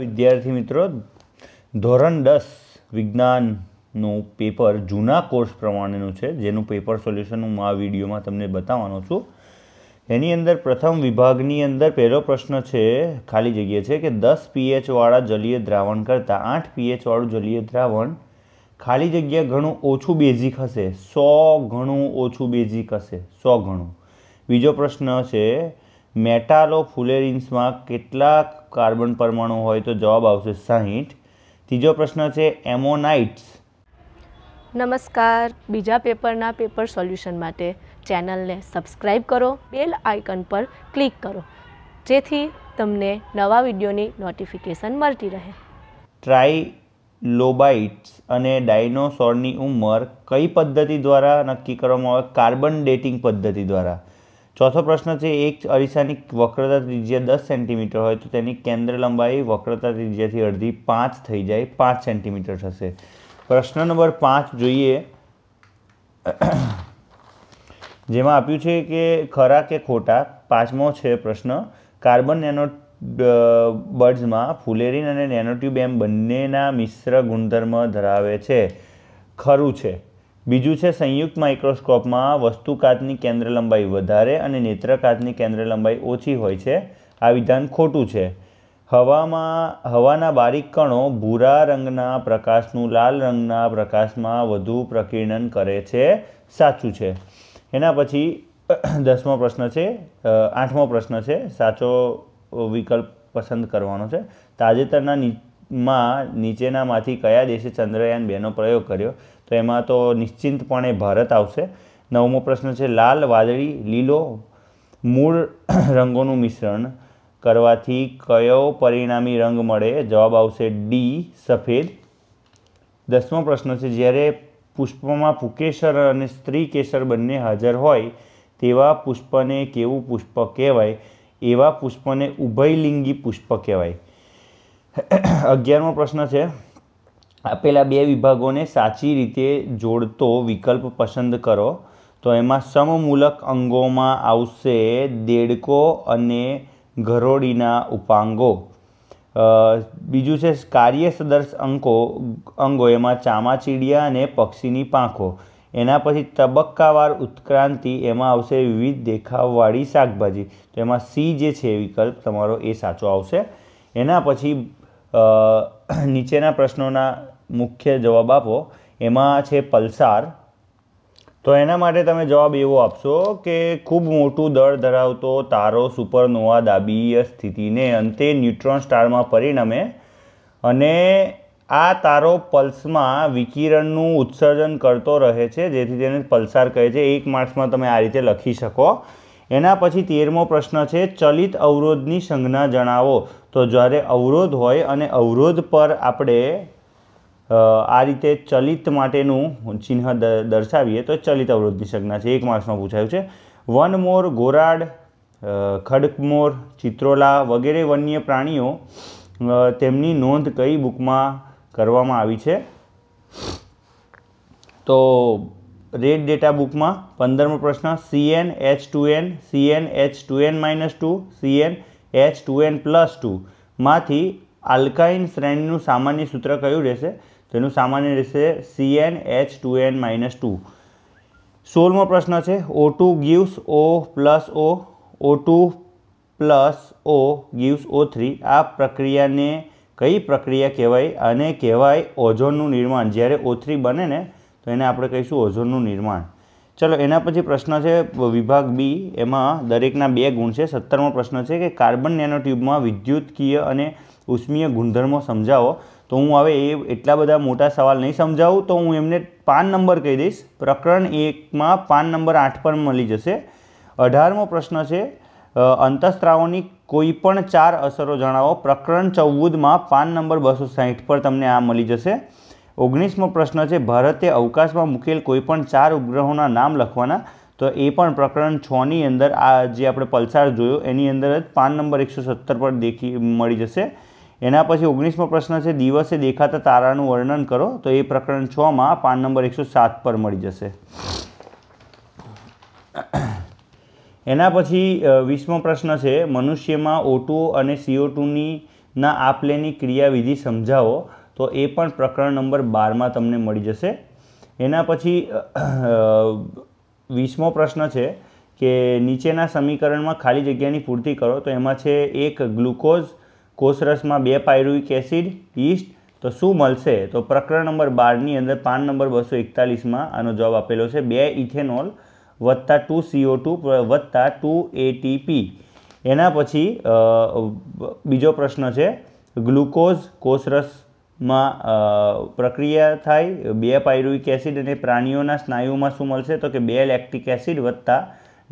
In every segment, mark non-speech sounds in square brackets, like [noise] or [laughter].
વિદ્યાર્થી મિત્રો ધોરણ દસ વિજ્ઞાનનું પેપર જૂના કોર્સ પ્રમાણેનું છે જેનું પેપર સોલ્યુશન હું આ વિડીયોમાં તમને બતાવવાનો છું એની અંદર પ્રથમ વિભાગની અંદર પહેલો પ્રશ્ન છે ખાલી જગ્યા છે કે દસ પીએચવાળા જલીય દ્રાવણ કરતાં આઠ પીએચવાળું જલીય દ્રાવણ ખાલી જગ્યા ઘણું ઓછું બેઝિક હશે સો ઘણું ઓછું બેઝિક હશે સો ઘણું બીજો પ્રશ્ન છે મેટાલો ફુલેરિન્સમાં કેટલા કાર્બન પરમાણુ હોય તો જવાબ આવશે સાહીઠ ત્રીજો પ્રશ્ન છે એમોનાઇટ્સ નમસ્કાર બીજા પેપરના પેપર સોલ્યુશન માટે ચેનલને સબસ્ક્રાઈબ કરો બેલ આઇકન પર ક્લિક કરો જેથી તમને નવા વિડીયોની નોટિફિકેશન મળતી રહે ટ્રાઈ લોબાઇટ્સ અને ડાયનોસોરની ઉંમર કઈ પદ્ધતિ દ્વારા નક્કી કરવામાં આવે કાર્બન ડેટિંગ પદ્ધતિ દ્વારા ચોથો પ્રશ્ન છે એક અરીસાની વક્રતા ત્રિજ્યા દસ સેન્ટીમીટર હોય તો તેની કેન્દ્ર લંબાઈ વક્રતા ત્રિજ્યાથી અડધી પાંચ થઈ જાય પાંચ સેન્ટીમીટર થશે પ્રશ્ન નંબર પાંચ જોઈએ જેમાં આપ્યું છે કે ખરા કે ખોટા પાંચમો છે પ્રશ્ન કાર્બન નેનો બર્ડ્સમાં ફુલેરિન અને નેનોટ્યુબ એમ બંનેના મિશ્ર ગુણધર્મ ધરાવે છે ખરું છે બીજું છે સંયુક્ત માઇક્રોસ્કોપમાં વસ્તુકાતની કેન્દ્ર લંબાઈ વધારે અને નેત્રકાતની કેન્દ્ર લંબાઈ ઓછી હોય છે આ વિધાન ખોટું છે હવામાં હવાના બારીક કણો ભૂરા રંગના પ્રકાશનું લાલ રંગના પ્રકાશમાં વધુ પ્રકીર્ણન કરે છે સાચું છે એના પછી દસમો પ્રશ્ન છે આઠમો પ્રશ્ન છે સાચો વિકલ્પ પસંદ કરવાનો છે તાજેતરના માં નીચેનામાંથી કયા દેશે ચંદ્રયાન બેનો પ્રયોગ કર્યો તો એમાં તો નિશ્ચિંતપણે ભારત આવશે નવમો પ્રશ્ન છે લાલ વાદળી લીલો મૂળ રંગોનું મિશ્રણ કરવાથી કયો પરિણામી રંગ મળે જવાબ આવશે ડી સફેદ દસમો પ્રશ્ન છે જ્યારે પુષ્પમાં પુકેસર અને સ્ત્રી કેસર બંને હાજર હોય તેવા પુષ્પને કેવું પુષ્પ કહેવાય એવા પુષ્પને ઉભયલિંગી પુષ્પ કહેવાય અગિયારમો પ્રશ્ન છે આપેલા બે વિભાગોને સાચી રીતે જોડતો વિકલ્પ પસંદ કરો તો એમાં સમમૂલક અંગોમાં આવશે દેડકો અને ઘરોડીના ઉપાંગો બીજું છે કાર્ય સદર્શ અંકો અંગો એમાં ચામાચીડિયા અને પક્ષીની પાંખો એના પછી તબક્કાવાર ઉત્ક્રાંતિ એમાં આવશે વિવિધ દેખાવવાળી શાકભાજી તો એમાં સી જે છે વિકલ્પ તમારો એ સાચો આવશે એના પછી [clears throat] નીચેના પ્રશ્નોના મુખ્ય જવાબ આપો એમાં છે પલસાર તો એના માટે તમે જવાબ એવો આપશો કે ખૂબ મોટું દળ ધરાવતો તારો સુપરનોવા દાબીય સ્થિતિને અંતે ન્યુટ્રોન સ્ટારમાં પરિણમે અને આ તારો પલ્સમાં વિકિરણનું ઉત્સર્જન કરતો રહે છે જેથી તેને પલ્સાર કહે છે એક માર્ક્સમાં તમે આ રીતે લખી શકો એના પછી તેરમો પ્રશ્ન છે ચલિત અવરોધની સંજ્ઞા જણાવો તો જ્યારે અવરોધ હોય અને અવરોધ પર આપણે આ રીતે ચલિત માટેનું ચિહ્ન દર્શાવીએ તો ચલિત અવરોધની સંજ્ઞા છે એક માર્ક્સમાં પૂછાયું છે વન મોર ગોરાડ ખડકમોર ચિત્રોલા વગેરે વન્ય પ્રાણીઓ તેમની નોંધ કઈ બુકમાં કરવામાં આવી છે તો રેડ ડેટા બુકમાં પંદરમો પ્રશ્ન C N H two N C N H two N minus two C N H two N plus ટુમાંથી આલ્કાઇન શ્રેણીનું સામાન્ય સૂત્ર કયું રહેશે તેનું સામાન્ય રહેશે C N H two N minus two સોળમો પ્રશ્ન છે O two gives O plus O O two plus O gives O three આ પ્રક્રિયાને કઈ પ્રક્રિયા કહેવાય અને કહેવાય ઓઝોનનું નિર્માણ જ્યારે ઓ થ્રી બને ને તો એને આપણે કહીશું ઓઝોનનું નિર્માણ ચલો એના પછી પ્રશ્ન છે વિભાગ બી એમાં દરેકના બે ગુણ છે સત્તરમો પ્રશ્ન છે કે કાર્બન નેનોટ્યુબમાં વિદ્યુતકીય અને ઉષ્મીય ગુણધર્મો સમજાવો તો હું હવે એ એટલા બધા મોટા સવાલ નહીં સમજાવું તો હું એમને પાન નંબર કહી દઈશ પ્રકરણ એકમાં પાન નંબર આઠ પર મળી જશે અઢારમો પ્રશ્ન છે અંતઃસ્ત્રાવોની કોઈ પણ ચાર અસરો જણાવો પ્રકરણ ચૌદમાં પાન નંબર બસો સાહીઠ પર તમને આ મળી જશે ઓગણીસમો પ્રશ્ન છે ભારતે અવકાશમાં મૂકેલ કોઈપણ ચાર ઉપગ્રહોના નામ લખવાના તો એ પણ પ્રકરણ છની અંદર આ જે આપણે પલસાર જોયો એની અંદર જ પાન નંબર એકસો સત્તર પર દેખી મળી જશે એના પછી ઓગણીસમો પ્રશ્ન છે દિવસે દેખાતા તારાનું વર્ણન કરો તો એ પ્રકરણ છમાં પાન નંબર એકસો સાત પર મળી જશે એના પછી વીસમો પ્રશ્ન છે મનુષ્યમાં ઓટુઓ અને સીઓટુની ટુની ના આપલેની ક્રિયાવિધિ સમજાવો તો એ પણ પ્રકરણ નંબર બારમાં તમને મળી જશે એના પછી વીસમો પ્રશ્ન છે કે નીચેના સમીકરણમાં ખાલી જગ્યાની પૂર્તિ કરો તો એમાં છે એક ગ્લુકોઝ કોષરસમાં બે પાયરુઇક એસિડ ઈસ્ટ તો શું મળશે તો પ્રકરણ નંબર બારની અંદર પાન નંબર બસો એકતાલીસમાં આનો જવાબ આપેલો છે બે ઇથેનોલ વત્તા ટુ સીઓ ટુ વત્તા ટુ એટીપી એના પછી બીજો પ્રશ્ન છે ગ્લુકોઝ કોષરસ માં પ્રક્રિયા થાય બે પાયરુઇક એસિડ અને પ્રાણીઓના સ્નાયુમાં શું મળશે તો કે બે લેક્ટિક એસિડ વત્તા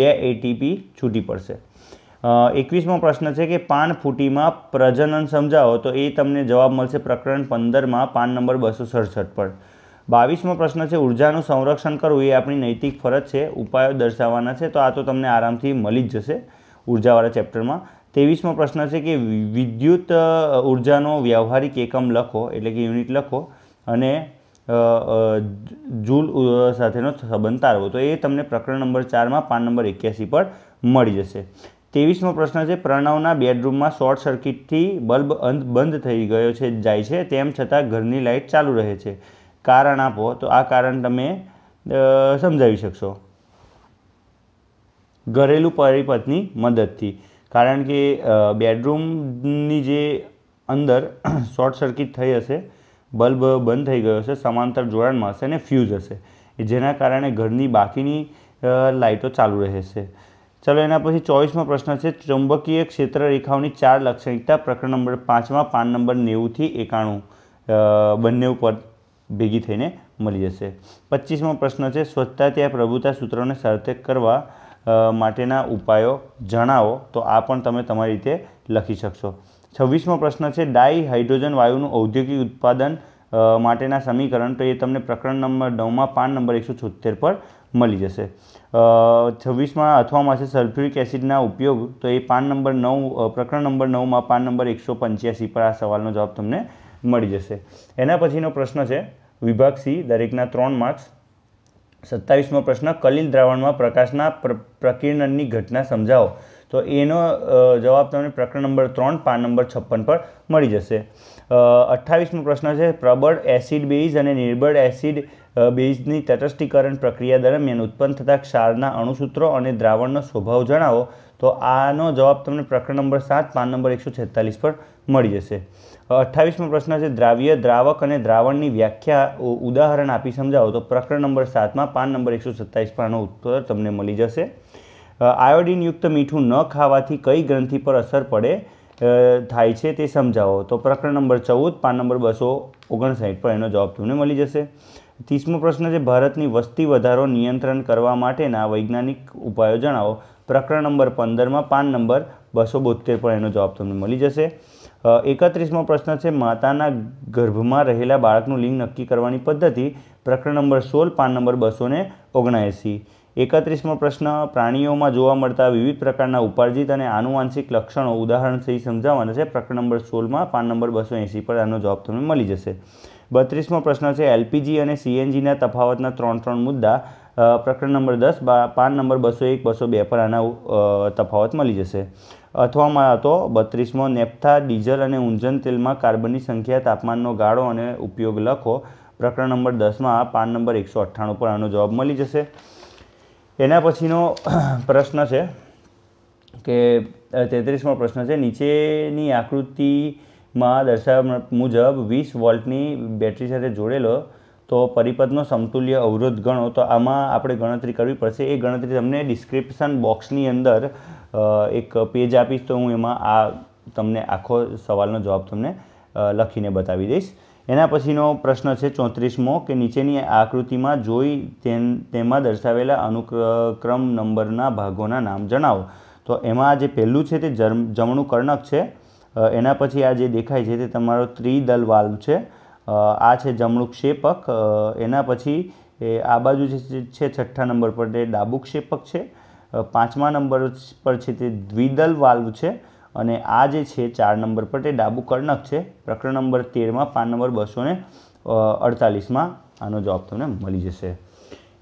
બે એટીપી છૂટી પડશે એકવીસમો પ્રશ્ન છે કે પાન ફૂટીમાં પ્રજનન સમજાવો તો એ તમને જવાબ મળશે પ્રકરણ પંદરમાં પાન નંબર બસો સડસઠ પર બાવીસમો પ્રશ્ન છે ઉર્જાનું સંરક્ષણ કરવું એ આપણી નૈતિક ફરજ છે ઉપાયો દર્શાવવાના છે તો આ તો તમને આરામથી મળી જ જશે ઉર્જાવાળા ચેપ્ટરમાં તેવીસમો પ્રશ્ન છે કે વિદ્યુત ઉર્જાનો વ્યવહારિક એકમ લખો એટલે કે યુનિટ લખો અને જૂલ સાથેનો સંબંધ તારવો તો એ તમને પ્રકરણ નંબર ચારમાં પાન નંબર એક્યાસી પર મળી જશે તેવીસમો પ્રશ્ન છે પ્રણવના બેડરૂમમાં શોર્ટ સર્કિટથી બલ્બ અંધ બંધ થઈ ગયો છે જાય છે તેમ છતાં ઘરની લાઇટ ચાલુ રહે છે કારણ આપો તો આ કારણ તમે સમજાવી શકશો ઘરેલું પરિપથની મદદથી કારણ કે બેડરૂમની જે અંદર શોર્ટ [clears throat] સર્કિટ થઈ હશે બલ્બ બંધ થઈ ગયો હશે સમાંતર જોડાણમાં હશે અને ફ્યુઝ હશે જેના કારણે ઘરની બાકીની લાઇટો ચાલુ રહેશે ચાલો એના પછી ચોવીસમાં પ્રશ્ન છે ચુંબકીય ક્ષેત્ર રેખાઓની ચાર લાક્ષણિકતા પ્રકરણ નંબર પાંચમાં પાન નંબર નેવુંથી એકાણું બંને ઉપર ભેગી થઈને મળી જશે પચીસમો પ્રશ્ન છે સ્વચ્છતા ત્યાં પ્રભુતા સૂત્રોને સાર્થક કરવા માટેના ઉપાયો જણાવો તો આ પણ તમે તમારી રીતે લખી શકશો છવ્વીસમો પ્રશ્ન છે ડાઈ હાઇડ્રોજન વાયુનું ઔદ્યોગિક ઉત્પાદન માટેના સમીકરણ તો એ તમને પ્રકરણ નંબર નવમાં પાન નંબર એકસો છોતેર પર મળી જશે છવ્વીસમાં અથવામાં માસે સલ્ફ્યુરિક એસિડના ઉપયોગ તો એ પાન નંબર નવ પ્રકરણ નંબર નવમાં પાન નંબર એકસો પંચ્યાસી પર આ સવાલનો જવાબ તમને મળી જશે એના પછીનો પ્રશ્ન છે વિભાગ સી દરેકના ત્રણ માર્ક્સ સત્તાવીસમો પ્રશ્ન કલિલ દ્રાવણમાં પ્રકાશના પ્રકિરણની ઘટના સમજાવો તો એનો જવાબ તમને પ્રકરણ નંબર ત્રણ પાન નંબર છપ્પન પર મળી જશે અઠ્ઠાવીસમો પ્રશ્ન છે પ્રબળ એસિડ બેઝ અને નિર્બળ એસિડ બેઝની તટસ્થીકરણ પ્રક્રિયા દરમિયાન ઉત્પન્ન થતા ક્ષારના અણુસૂત્રો અને દ્રાવણનો સ્વભાવ જણાવો તો આનો જવાબ તમને પ્રકરણ નંબર સાત પાન નંબર એકસો છેતાલીસ પર મળી જશે અઠ્ઠાવીસમો પ્રશ્ન છે દ્રાવ્ય દ્રાવક અને દ્રાવણની વ્યાખ્યા ઉદાહરણ આપી સમજાવો તો પ્રકરણ નંબર સાતમાં પાન નંબર એકસો સત્તાવીસ પરનો ઉત્તર તમને મળી જશે આયોડિનયુક્ત મીઠું ન ખાવાથી કઈ ગ્રંથિ પર અસર પડે થાય છે તે સમજાવો તો પ્રકરણ નંબર ચૌદ પાન નંબર બસો ઓગણસાઠ પર એનો જવાબ તમને મળી જશે ત્રીસમો પ્રશ્ન છે ભારતની વસ્તી વધારો નિયંત્રણ કરવા માટેના વૈજ્ઞાનિક ઉપાયો જણાવો પ્રકરણ નંબર પંદરમાં પાન નંબર બસો બોતેર પર એનો જવાબ તમને મળી જશે એકત્રીસમો પ્રશ્ન છે માતાના ગર્ભમાં રહેલા બાળકનું લિંગ નક્કી કરવાની પદ્ધતિ પ્રકરણ નંબર સોળ પાન નંબર બસો ને ઓગણએંસી એકત્રીસમો પ્રશ્ન પ્રાણીઓમાં જોવા મળતા વિવિધ પ્રકારના ઉપાર્જિત અને આનુવાંશિક લક્ષણો ઉદાહરણ ઉદાહરણથી સમજાવવાના છે પ્રકરણ નંબર સોળમાં પાન નંબર બસો એંસી પર આનો જવાબ તમને મળી જશે બત્રીસમો પ્રશ્ન છે એલપીજી અને સીએનજીના તફાવતના ત્રણ ત્રણ મુદ્દા પ્રકરણ નંબર દસ પાન નંબર બસો એક બસો બે પર આના તફાવત મળી જશે અથવામાં તો બત્રીસમો નેપ્થા ડીઝલ અને ઊંજન તેલમાં કાર્બનની સંખ્યા તાપમાનનો ગાળો અને ઉપયોગ લખો પ્રકરણ નંબર દસમાં પાન નંબર એકસો અઠ્ઠાણું પર આનો જવાબ મળી જશે એના પછીનો [clears throat] પ્રશ્ન છે કે તેત્રીસમો પ્રશ્ન છે નીચેની આકૃતિમાં દર્શાવ્યા મુજબ વીસ વોલ્ટની બેટરી સાથે જોડેલો તો પરિપથનો સમતુલ્ય અવરોધ ગણો તો આમાં આપણે ગણતરી કરવી પડશે એ ગણતરી તમને ડિસ્ક્રિપ્શન બોક્સની અંદર એક પેજ આપીશ તો હું એમાં આ તમને આખો સવાલનો જવાબ તમને લખીને બતાવી દઈશ એના પછીનો પ્રશ્ન છે ચોત્રીસમો કે નીચેની આકૃતિમાં જોઈ તેમાં દર્શાવેલા અનુક્રમ નંબરના ભાગોના નામ જણાવો તો એમાં જે પહેલું છે તે જમણું કર્ણક છે એના પછી આ જે દેખાય છે તે તમારો ત્રિદલ વાલ્વ છે આ છે જમણું ક્ષેપક એના પછી એ આ બાજુ જે છે છઠ્ઠા નંબર પર તે ડાબુ ક્ષેપક છે પાંચમા નંબર પર છે તે દ્વિદલ વાલ્વ છે અને આ જે છે ચાર નંબર પર તે ડાબુ કર્ણક છે પ્રકરણ નંબર તેરમાં પાન નંબર બસો ને અડતાલીસમાં આનો જવાબ તમને મળી જશે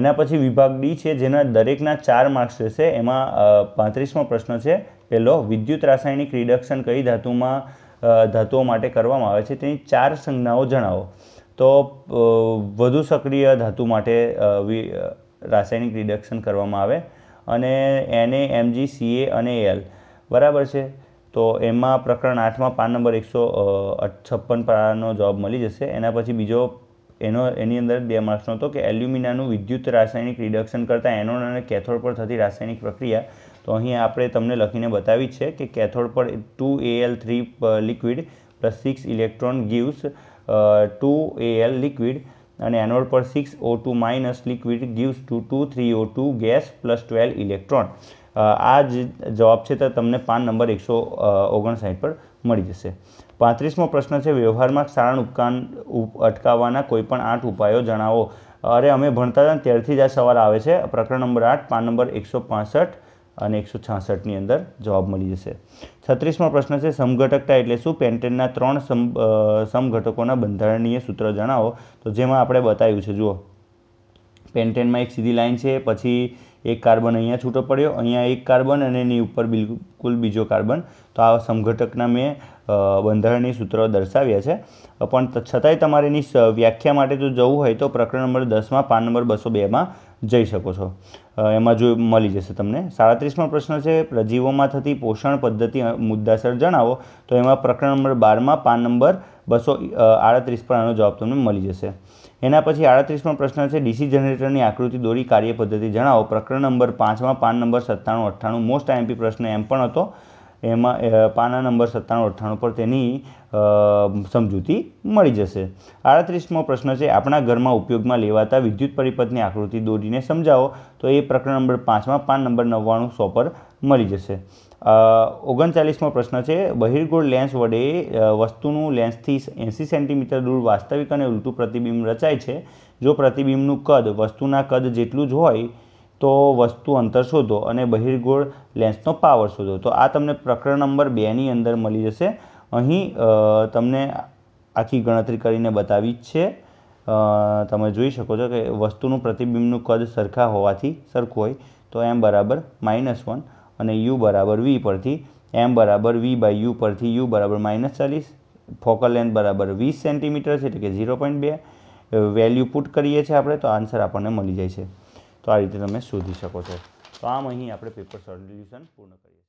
એના પછી વિભાગ ડી છે જેના દરેકના ચાર માર્ક્સ રહેશે એમાં પાંત્રીસમો પ્રશ્ન છે પહેલો વિદ્યુત રાસાયણિક રિડક્શન કઈ ધાતુમાં ધાતુઓ માટે કરવામાં આવે છે તેની ચાર સંજ્ઞાઓ જણાવો તો વધુ સક્રિય ધાતુ માટે રાસાયણિક રિડક્શન કરવામાં આવે અને એને એમજી એ અને એલ બરાબર છે તો એમાં પ્રકરણ આઠમાં પાન નંબર એકસો છપ્પન પરાનો જવાબ મળી જશે એના પછી બીજો એનો એની અંદર બે માર્ક્સનો હતો કે એલ્યુમિનાનું વિદ્યુત રાસાયણિક રિડક્શન કરતાં એનોડ અને કેથોડ પર થતી રાસાયણિક પ્રક્રિયા તો અહીં આપણે તમને લખીને બતાવી છે કે કેથોડ પર two A L three liquid plus six electron gives two A L liquid અને એનોડ પર six O two minus liquid gives two two three O two gas plus twelve electron આ જે જવાબ છે તો તમને પાન નંબર એકસો ઓગણસાઠ પર મળી જશે પાંત્રીસમો પ્રશ્ન છે વ્યવહારમાં સારણ ઉપકાન અટકાવવાના કોઈપણ આઠ ઉપાયો જણાવો અરે અમે ભણતા હતા ત્યારથી જ આ સવાલ આવે છે પ્રકરણ નંબર આઠ પાન નંબર એકસો પાસઠ અને એકસો છાસઠની અંદર જવાબ મળી જશે છત્રીસમો પ્રશ્ન છે સમઘટકતા એટલે શું પેન્ટેનના ત્રણ સમ સમઘટકોના બંધારણીય સૂત્ર જણાવો તો જેમાં આપણે બતાવ્યું છે જુઓ પેન્ટેનમાં એક સીધી લાઇન છે પછી એક કાર્બન અહીંયા છૂટો પડ્યો અહીંયા એક કાર્બન અને એની ઉપર બિલકુલ બીજો કાર્બન તો આ સમઘટકના મેં બંધારણની સૂત્રો દર્શાવ્યા છે પણ છતાંય તમારે એની વ્યાખ્યા માટે જો જવું હોય તો પ્રકરણ નંબર દસમાં પાન નંબર બસો બેમાં જઈ શકો છો એમાં જો મળી જશે તમને સાડત્રીસમો પ્રશ્ન છે પ્રજીવોમાં થતી પોષણ પદ્ધતિ મુદ્દાસર જણાવો તો એમાં પ્રકરણ નંબર બારમાં પાન નંબર બસો આડત્રીસ પણ આનો જવાબ તમને મળી જશે એના પછી આડત્રીસમો પ્રશ્ન છે ડીસી જનરેટરની આકૃતિ દોરી કાર્ય કાર્યપદ્ધતિ જણાવો પ્રકરણ નંબર પાંચમાં પાન નંબર સત્તાણું અઠ્ઠાણું મોસ્ટ આઈએમપી પ્રશ્ન એમ પણ હતો એમાં પાના નંબર સત્તાણું અઠ્ઠાણું પર તેની સમજૂતી મળી જશે આડત્રીસમો પ્રશ્ન છે આપણા ઘરમાં ઉપયોગમાં લેવાતા વિદ્યુત પરિપથની આકૃતિ દોરીને સમજાવો તો એ પ્રકરણ નંબર પાંચમાં પાન નંબર નવ્વાણું સો પર મળી જશે ઓગણચાલીસમો પ્રશ્ન છે બહિર્ગોળ લેન્સ વડે વસ્તુનું લેન્સથી એંસી સેન્ટીમીટર દૂર વાસ્તવિક અને ઉલટું પ્રતિબિંબ રચાય છે જો પ્રતિબિંબનું કદ વસ્તુના કદ જેટલું જ હોય તો વસ્તુ અંતર શોધો અને બહિર્ગોળ લેન્સનો પાવર શોધો તો આ તમને પ્રકરણ નંબર બેની અંદર મળી જશે અહીં તમને આખી ગણતરી કરીને બતાવી જ છે તમે જોઈ શકો છો કે વસ્તુનું પ્રતિબિંબનું કદ સરખા હોવાથી સરખું હોય તો એમ બરાબર માઇનસ વન અને યુ બરાબર વી પરથી એમ બરાબર વી બાય યુ પરથી યુ બરાબર માઇનસ ચાલીસ ફોકલ લેન્થ બરાબર વીસ સેન્ટીમીટર છે એટલે કે ઝીરો પોઈન્ટ બે વેલ્યુ પુટ કરીએ છીએ આપણે તો આન્સર આપણને મળી જાય છે તો આ રીતે તમે શોધી શકો છો તો આમ અહીં આપણે પેપર સોલ્યુશન પૂર્ણ કરીએ